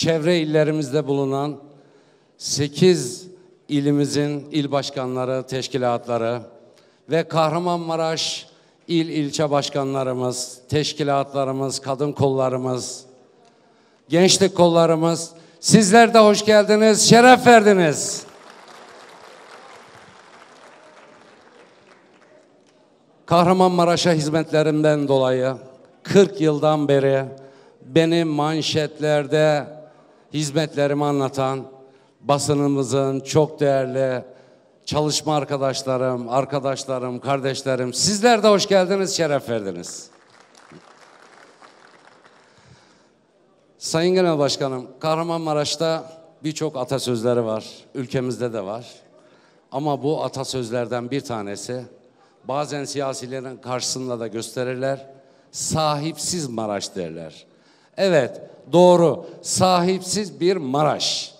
çevre illerimizde bulunan 8 ilimizin il başkanları, teşkilatları ve Kahramanmaraş il ilçe başkanlarımız, teşkilatlarımız, kadın kollarımız, gençlik kollarımız sizler de hoş geldiniz, şeref verdiniz. Kahramanmaraş'a hizmetlerimden dolayı 40 yıldan beri beni manşetlerde hizmetlerimi anlatan basınımızın çok değerli çalışma arkadaşlarım, arkadaşlarım, kardeşlerim sizler de hoş geldiniz, şeref verdiniz. Sayın Genel Başkanım, Kahramanmaraş'ta birçok atasözleri var, ülkemizde de var. Ama bu atasözlerden bir tanesi bazen siyasilerin karşısında da gösterirler. Sahipsiz Maraş derler. Evet, doğru. Sahipsiz bir Maraş.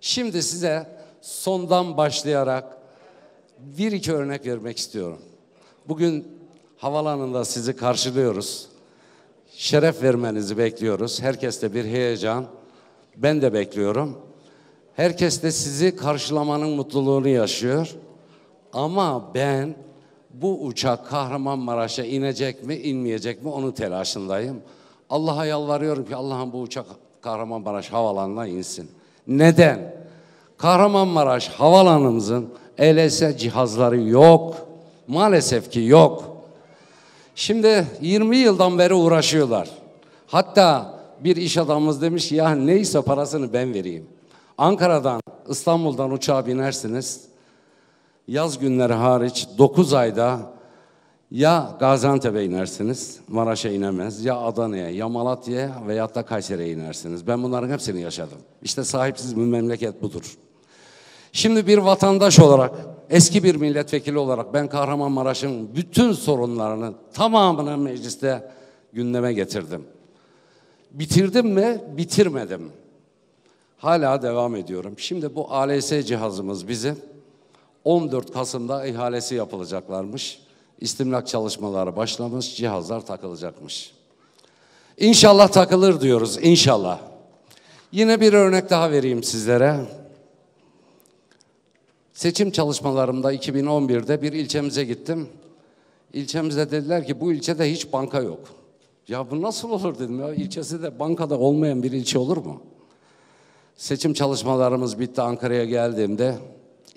Şimdi size sondan başlayarak bir iki örnek vermek istiyorum. Bugün havalanında sizi karşılıyoruz. Şeref vermenizi bekliyoruz. Herkeste bir heyecan. Ben de bekliyorum. Herkes de sizi karşılamanın mutluluğunu yaşıyor. Ama ben bu uçak Kahramanmaraş'a inecek mi, inmeyecek mi onun telaşındayım. Allah'a yalvarıyorum ki Allah'ım bu uçak Kahramanmaraş havalanına insin. Neden? Kahramanmaraş havalanımızın ELS cihazları yok. Maalesef ki yok. Şimdi 20 yıldan beri uğraşıyorlar. Hatta bir iş adamımız demiş ya neyse parasını ben vereyim. Ankara'dan İstanbul'dan uçağa binersiniz. Yaz günleri hariç 9 ayda ya Gaziantep'e inersiniz, Maraş'a inemez, ya Adana'ya, ya Malatya'ya veya da Kayseri'ye inersiniz. Ben bunların hepsini yaşadım. İşte sahipsiz bir memleket budur. Şimdi bir vatandaş olarak, eski bir milletvekili olarak ben Kahramanmaraş'ın bütün sorunlarını tamamını mecliste gündeme getirdim. Bitirdim mi? Bitirmedim. Hala devam ediyorum. Şimdi bu ALS cihazımız bizim 14 Kasım'da ihalesi yapılacaklarmış istimlak çalışmaları başlamış, cihazlar takılacakmış. İnşallah takılır diyoruz, inşallah. Yine bir örnek daha vereyim sizlere. Seçim çalışmalarımda 2011'de bir ilçemize gittim. İlçemize dediler ki bu ilçede hiç banka yok. Ya bu nasıl olur dedim ya ilçesi de bankada olmayan bir ilçe olur mu? Seçim çalışmalarımız bitti Ankara'ya geldiğimde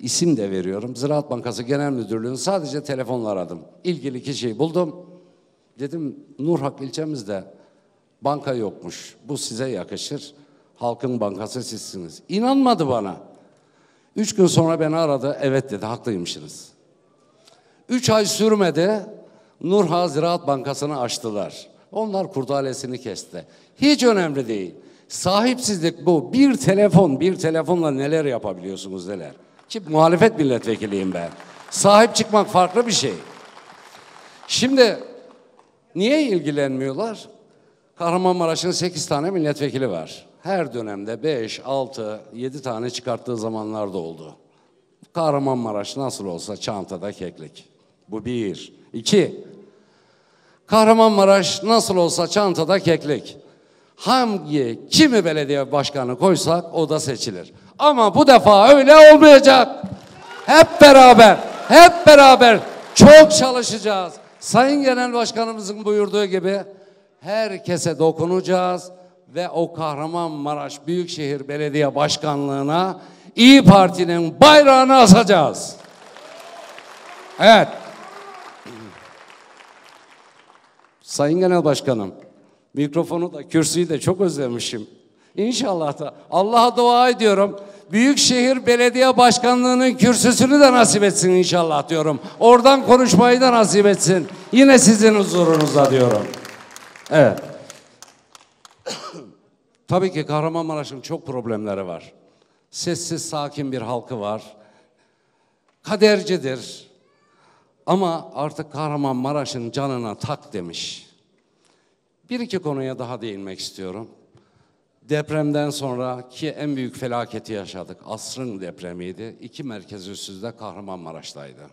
isim de veriyorum. Ziraat Bankası Genel Müdürlüğü'nü sadece telefonla aradım. İlgili kişiyi buldum. Dedim Nurhak ilçemizde banka yokmuş. Bu size yakışır. Halkın bankası sizsiniz. İnanmadı bana. Üç gün sonra beni aradı. Evet dedi haklıymışsınız. Üç ay sürmedi. Nurha Ziraat Bankası'nı açtılar. Onlar kurdalesini kesti. Hiç önemli değil. Sahipsizlik bu. Bir telefon, bir telefonla neler yapabiliyorsunuz neler. Ki muhalefet milletvekiliyim ben. Sahip çıkmak farklı bir şey. Şimdi niye ilgilenmiyorlar? Kahramanmaraş'ın 8 tane milletvekili var. Her dönemde 5, 6, 7 tane çıkarttığı zamanlar da oldu. Kahramanmaraş nasıl olsa çantada keklik. Bu bir. İki, Kahramanmaraş nasıl olsa çantada keklik. Hangi kimi belediye başkanı koysak o da seçilir. Ama bu defa öyle olmayacak. Hep beraber, hep beraber çok çalışacağız. Sayın Genel Başkanımızın buyurduğu gibi herkese dokunacağız ve o Kahramanmaraş Büyükşehir Belediye Başkanlığı'na İyi Parti'nin bayrağını asacağız. Evet. Sayın Genel Başkanım, mikrofonu da kürsüyü de çok özlemişim. İnşallah da Allah'a dua ediyorum. Büyükşehir Belediye Başkanlığı'nın kürsüsünü de nasip etsin inşallah diyorum. Oradan konuşmayı da nasip etsin. Yine sizin huzurunuzda diyorum. Evet. Tabii ki Kahramanmaraş'ın çok problemleri var. Sessiz sakin bir halkı var. Kadercidir. Ama artık Kahramanmaraş'ın canına tak demiş. Bir iki konuya daha değinmek istiyorum. Depremden sonra ki en büyük felaketi yaşadık. Asrın depremiydi. İki merkez üst üste Kahramanmaraş'taydı.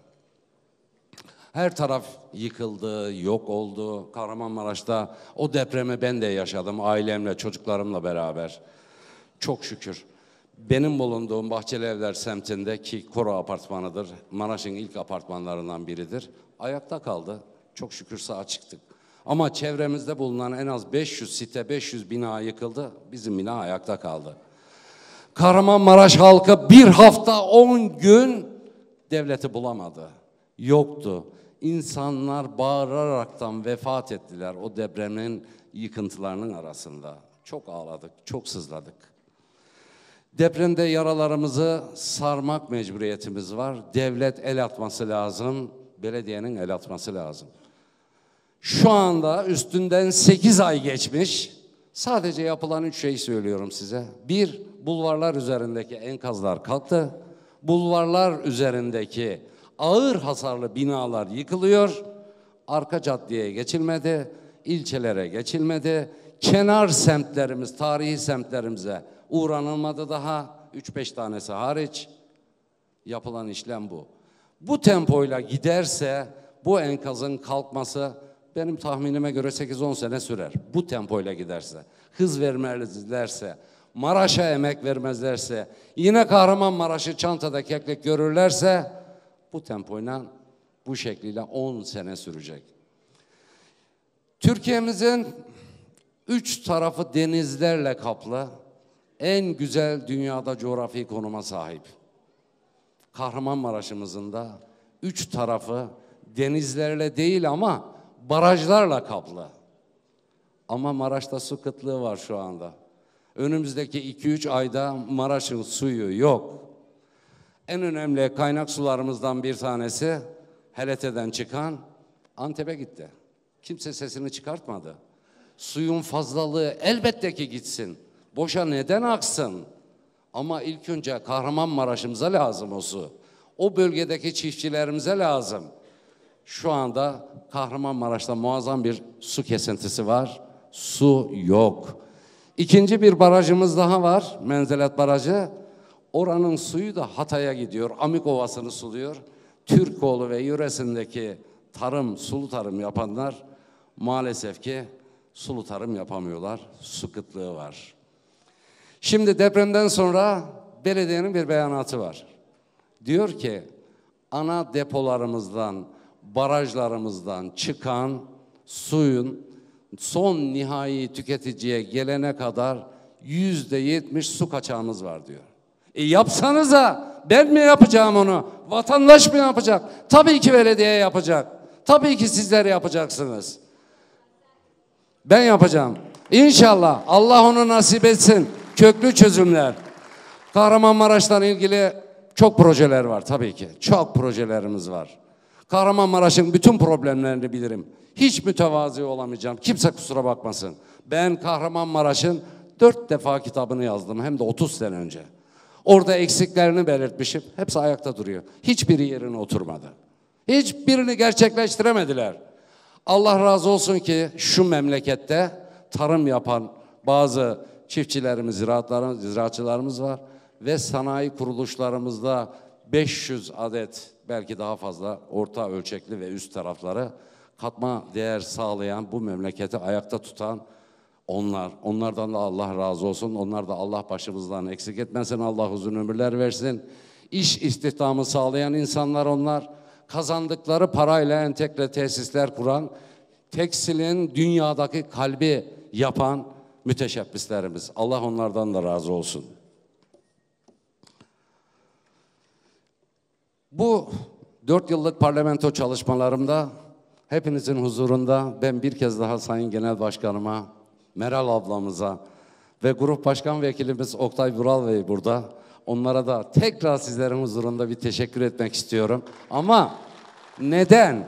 Her taraf yıkıldı, yok oldu. Kahramanmaraş'ta o depremi ben de yaşadım ailemle, çocuklarımla beraber. Çok şükür. Benim bulunduğum Bahçeli Evler semtindeki Koro apartmanıdır. Maraş'ın ilk apartmanlarından biridir. Ayakta kaldı. Çok şükür sağ çıktık. Ama çevremizde bulunan en az 500 site, 500 bina yıkıldı. Bizim bina ayakta kaldı. Kahramanmaraş halkı bir hafta 10 gün devleti bulamadı. Yoktu. İnsanlar bağıraraktan vefat ettiler o depremin yıkıntılarının arasında. Çok ağladık, çok sızladık. Depremde yaralarımızı sarmak mecburiyetimiz var. Devlet el atması lazım, belediyenin el atması lazım. Şu anda üstünden 8 ay geçmiş. Sadece yapılan üç şey söylüyorum size. Bir, bulvarlar üzerindeki enkazlar kalktı. Bulvarlar üzerindeki ağır hasarlı binalar yıkılıyor. Arka caddeye geçilmedi, ilçelere geçilmedi. Kenar semtlerimiz, tarihi semtlerimize uğranılmadı daha. 3-5 tanesi hariç yapılan işlem bu. Bu tempoyla giderse bu enkazın kalkması benim tahminime göre 8-10 sene sürer. Bu tempoyla giderse, hız vermezlerse, Maraş'a emek vermezlerse, yine Kahramanmaraş'ı çantada keklik görürlerse bu tempoyla, bu şekliyle 10 sene sürecek. Türkiye'mizin üç tarafı denizlerle kaplı, en güzel dünyada coğrafi konuma sahip. Kahramanmaraş'ımızın da üç tarafı denizlerle değil ama barajlarla kaplı. Ama Maraş'ta su kıtlığı var şu anda. Önümüzdeki 2-3 ayda Maraş'ın suyu yok. En önemli kaynak sularımızdan bir tanesi Helete'den çıkan Antep'e gitti. Kimse sesini çıkartmadı. Suyun fazlalığı elbette ki gitsin. Boşa neden aksın? Ama ilk önce Kahramanmaraş'ımıza lazım o su. O bölgedeki çiftçilerimize lazım. Şu anda Kahramanmaraş'ta muazzam bir su kesintisi var. Su yok. İkinci bir barajımız daha var. Menzelet Barajı. Oranın suyu da Hatay'a gidiyor. Amik Ovası'nı suluyor. Türkoğlu ve yöresindeki tarım, sulu tarım yapanlar maalesef ki sulu tarım yapamıyorlar. Su kıtlığı var. Şimdi depremden sonra belediyenin bir beyanatı var. Diyor ki ana depolarımızdan barajlarımızdan çıkan suyun son nihai tüketiciye gelene kadar yüzde yetmiş su kaçağımız var diyor. E yapsanıza ben mi yapacağım onu? Vatandaş mı yapacak? Tabii ki belediye yapacak. Tabii ki sizler yapacaksınız. Ben yapacağım. İnşallah Allah onu nasip etsin. Köklü çözümler. Kahramanmaraş'tan ilgili çok projeler var tabii ki. Çok projelerimiz var. Kahramanmaraş'ın bütün problemlerini bilirim. Hiç mütevazi olamayacağım. Kimse kusura bakmasın. Ben Kahramanmaraş'ın dört defa kitabını yazdım. Hem de 30 sene önce. Orada eksiklerini belirtmişim. Hepsi ayakta duruyor. Hiçbiri yerine oturmadı. Hiçbirini gerçekleştiremediler. Allah razı olsun ki şu memlekette tarım yapan bazı çiftçilerimiz, ziraatlarımız, ziraatçılarımız var ve sanayi kuruluşlarımızda 500 adet belki daha fazla orta ölçekli ve üst tarafları katma değer sağlayan bu memleketi ayakta tutan onlar. Onlardan da Allah razı olsun. Onlar da Allah başımızdan eksik etmesin. Allah uzun ömürler versin. İş istihdamı sağlayan insanlar onlar. Kazandıkları parayla entegre tesisler kuran, tekstilin dünyadaki kalbi yapan müteşebbislerimiz. Allah onlardan da razı olsun. Bu dört yıllık parlamento çalışmalarımda hepinizin huzurunda ben bir kez daha Sayın Genel Başkanıma, Meral ablamıza ve Grup Başkan Vekilimiz Oktay Vural Bey burada. Onlara da tekrar sizlerin huzurunda bir teşekkür etmek istiyorum. Ama neden?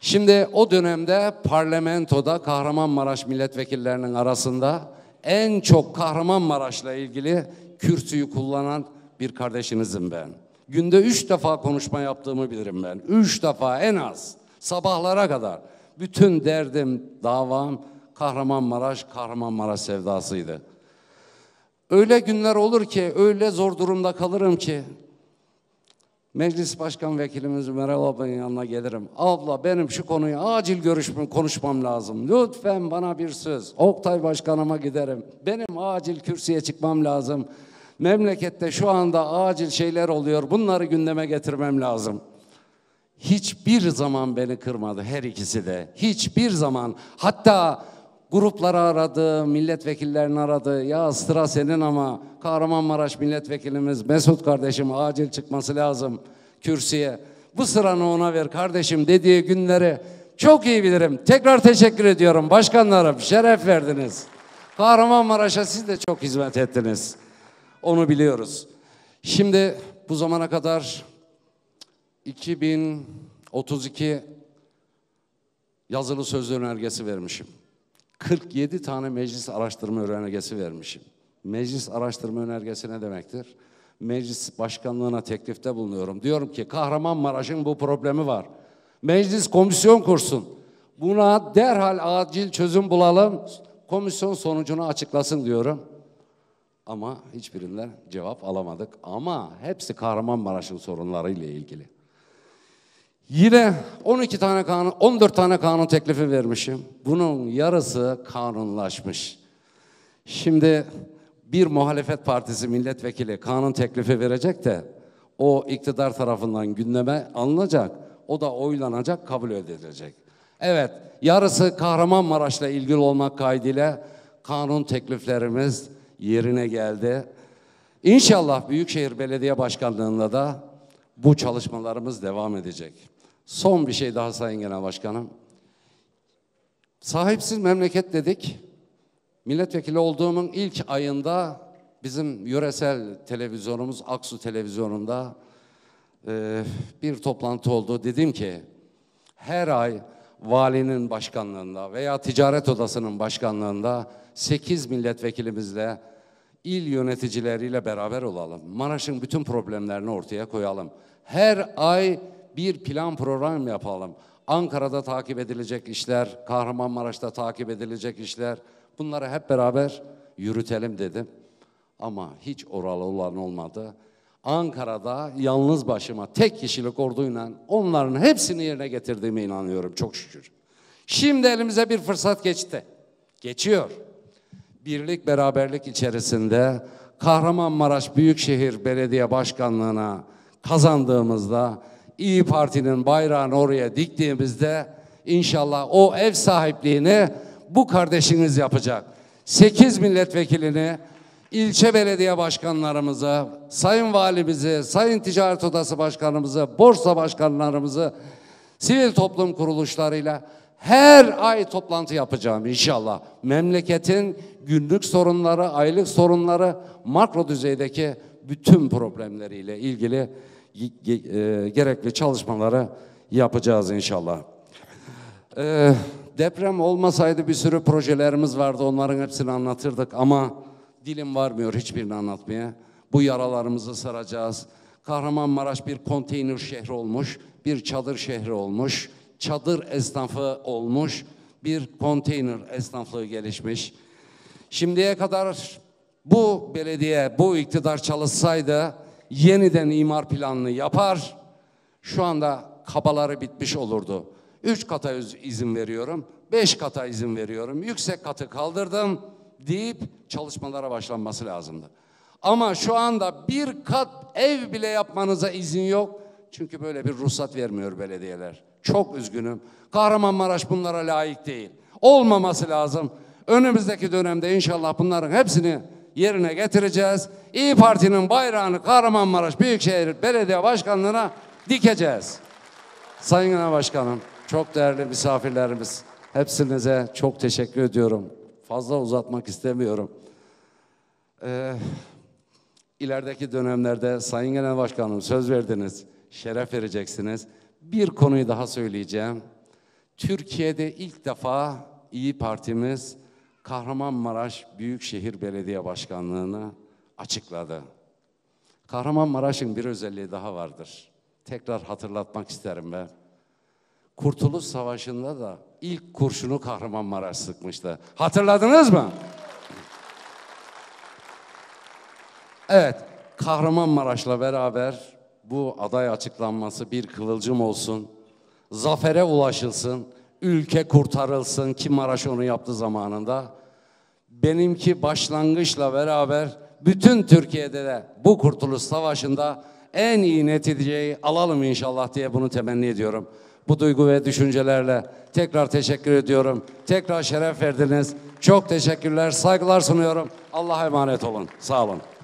Şimdi o dönemde parlamentoda Kahramanmaraş milletvekillerinin arasında en çok Kahramanmaraş'la ilgili kürsüyü kullanan bir kardeşinizim ben. Günde üç defa konuşma yaptığımı bilirim ben. Üç defa en az. Sabahlara kadar. Bütün derdim, davam Kahramanmaraş, Kahramanmaraş sevdasıydı. Öyle günler olur ki, öyle zor durumda kalırım ki Meclis Başkan Vekilimiz Meral ablanın yanına gelirim. Abla benim şu konuyu acil görüşmem, konuşmam lazım. Lütfen bana bir söz. Oktay Başkanıma giderim. Benim acil kürsüye çıkmam lazım. Memlekette şu anda acil şeyler oluyor. Bunları gündeme getirmem lazım. Hiçbir zaman beni kırmadı her ikisi de. Hiçbir zaman. Hatta grupları aradı, milletvekillerini aradı. Ya sıra senin ama Kahramanmaraş milletvekilimiz Mesut kardeşim acil çıkması lazım kürsüye. Bu sıranı ona ver kardeşim dediği günleri çok iyi bilirim. Tekrar teşekkür ediyorum başkanlarım. Şeref verdiniz. Kahramanmaraş'a siz de çok hizmet ettiniz. Onu biliyoruz. Şimdi bu zamana kadar 2032 yazılı sözlü önergesi vermişim. 47 tane meclis araştırma önergesi vermişim. Meclis araştırma önergesi ne demektir? Meclis başkanlığına teklifte bulunuyorum. Diyorum ki Kahramanmaraş'ın bu problemi var. Meclis komisyon kursun. Buna derhal acil çözüm bulalım. Komisyon sonucunu açıklasın diyorum. Ama hiçbirinden cevap alamadık. Ama hepsi Kahramanmaraş'ın sorunlarıyla ilgili. Yine 12 tane kanun, 14 tane kanun teklifi vermişim. Bunun yarısı kanunlaşmış. Şimdi bir muhalefet partisi milletvekili kanun teklifi verecek de o iktidar tarafından gündeme alınacak. O da oylanacak, kabul edilecek. Evet, yarısı Kahramanmaraş'la ilgili olmak kaydıyla kanun tekliflerimiz yerine geldi. İnşallah Büyükşehir Belediye Başkanlığı'nda da bu çalışmalarımız devam edecek. Son bir şey daha Sayın Genel Başkanım. Sahipsiz memleket dedik. Milletvekili olduğumun ilk ayında bizim yöresel televizyonumuz Aksu televizyonunda bir toplantı oldu. Dedim ki her ay valinin başkanlığında veya ticaret odasının başkanlığında 8 milletvekilimizle il yöneticileriyle beraber olalım. Maraş'ın bütün problemlerini ortaya koyalım. Her ay bir plan program yapalım. Ankara'da takip edilecek işler, Kahramanmaraş'ta takip edilecek işler. Bunları hep beraber yürütelim dedim. Ama hiç oralı olan olmadı. Ankara'da yalnız başıma tek kişilik orduyla onların hepsini yerine getirdiğime inanıyorum çok şükür. Şimdi elimize bir fırsat geçti. Geçiyor. Birlik beraberlik içerisinde Kahramanmaraş Büyükşehir Belediye Başkanlığı'na kazandığımızda İyi Parti'nin bayrağını oraya diktiğimizde inşallah o ev sahipliğini bu kardeşiniz yapacak. 8 milletvekilini ilçe belediye başkanlarımızı, sayın valimizi, sayın ticaret odası başkanımızı, borsa başkanlarımızı, sivil toplum kuruluşlarıyla her ay toplantı yapacağım inşallah. Memleketin günlük sorunları, aylık sorunları, makro düzeydeki bütün problemleriyle ilgili e, gerekli çalışmaları yapacağız inşallah. E, deprem olmasaydı bir sürü projelerimiz vardı. Onların hepsini anlatırdık ama Dilim varmıyor hiçbirini anlatmaya. Bu yaralarımızı saracağız. Kahramanmaraş bir konteyner şehri olmuş, bir çadır şehri olmuş, çadır esnafı olmuş, bir konteyner esnaflığı gelişmiş. Şimdiye kadar bu belediye, bu iktidar çalışsaydı yeniden imar planını yapar, şu anda kabaları bitmiş olurdu. Üç kata izin veriyorum, beş kata izin veriyorum. Yüksek katı kaldırdım deyip çalışmalara başlanması lazımdı. Ama şu anda bir kat ev bile yapmanıza izin yok. Çünkü böyle bir ruhsat vermiyor belediyeler. Çok üzgünüm. Kahramanmaraş bunlara layık değil. Olmaması lazım. Önümüzdeki dönemde inşallah bunların hepsini yerine getireceğiz. İyi Parti'nin bayrağını Kahramanmaraş Büyükşehir Belediye Başkanlığı'na dikeceğiz. Sayın Genel Başkanım, çok değerli misafirlerimiz, hepsinize çok teşekkür ediyorum fazla uzatmak istemiyorum. Ee, ilerideki dönemlerde Sayın Genel Başkanım söz verdiniz, şeref vereceksiniz. Bir konuyu daha söyleyeceğim. Türkiye'de ilk defa İyi Partimiz Kahramanmaraş Büyükşehir Belediye Başkanlığı'nı açıkladı. Kahramanmaraş'ın bir özelliği daha vardır. Tekrar hatırlatmak isterim ben. Kurtuluş Savaşı'nda da ilk kurşunu Kahramanmaraş sıkmıştı. Hatırladınız mı? Evet, Kahramanmaraş'la beraber bu aday açıklanması bir kıvılcım olsun. Zafere ulaşılsın, ülke kurtarılsın ki Maraş onu yaptı zamanında. Benimki başlangıçla beraber bütün Türkiye'de de bu Kurtuluş Savaşı'nda en iyi neticeyi alalım inşallah diye bunu temenni ediyorum bu duygu ve düşüncelerle tekrar teşekkür ediyorum. Tekrar şeref verdiniz. Çok teşekkürler, saygılar sunuyorum. Allah'a emanet olun. Sağ olun.